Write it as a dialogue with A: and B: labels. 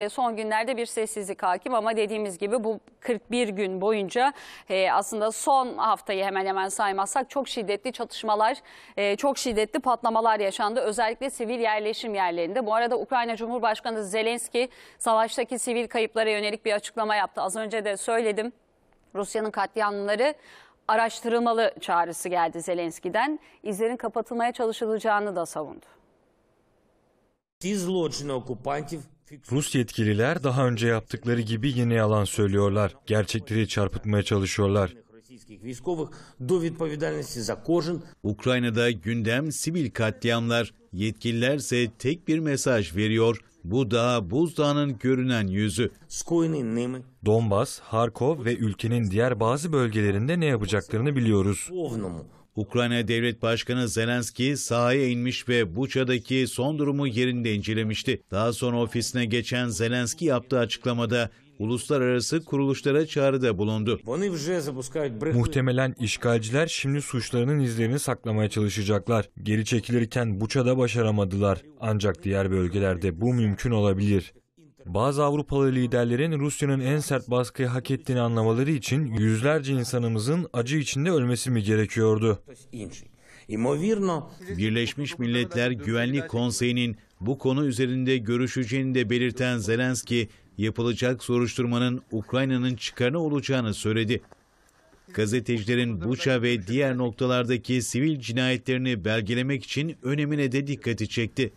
A: E, son günlerde bir sessizlik hakim ama dediğimiz gibi bu 41 gün boyunca e, aslında son haftayı hemen hemen saymazsak çok şiddetli çatışmalar, e, çok şiddetli patlamalar yaşandı. Özellikle sivil yerleşim yerlerinde. Bu arada Ukrayna Cumhurbaşkanı Zelenski savaştaki sivil kayıplara yönelik bir açıklama yaptı. Az önce de söyledim Rusya'nın katliamları araştırılmalı çağrısı geldi Zelenski'den. İzlerin kapatılmaya çalışılacağını da savundu.
B: Rus yetkililer daha önce yaptıkları gibi yeni yalan söylüyorlar. Gerçekleri çarpıtmaya çalışıyorlar.
C: Ukrayna'da gündem sivil katliamlar, yetkililer ise tek bir mesaj veriyor. Bu da buzdağının görünen yüzü. Donbas, Harkov ve ülkenin diğer bazı bölgelerinde ne yapacaklarını biliyoruz. Ukrayna Devlet Başkanı Zelenski sahaya inmiş ve Buça'daki son durumu yerinde incelemişti. Daha sonra ofisine geçen Zelenski yaptığı açıklamada uluslararası kuruluşlara çağrıda bulundu.
B: Muhtemelen işgalciler şimdi suçlarının izlerini saklamaya çalışacaklar. Geri çekilirken Buça'da başaramadılar. Ancak diğer bölgelerde bu mümkün olabilir. Bazı Avrupalı liderlerin Rusya'nın en sert baskıyı hak ettiğini anlamaları için yüzlerce insanımızın acı içinde ölmesi mi gerekiyordu?
C: Birleşmiş Milletler Güvenlik Konseyi'nin bu konu üzerinde görüşeceğini de belirten Zelenski, yapılacak soruşturmanın Ukrayna'nın çıkarına olacağını söyledi. Gazetecilerin Buça ve diğer noktalardaki sivil cinayetlerini belgelemek için önemine de dikkati çekti.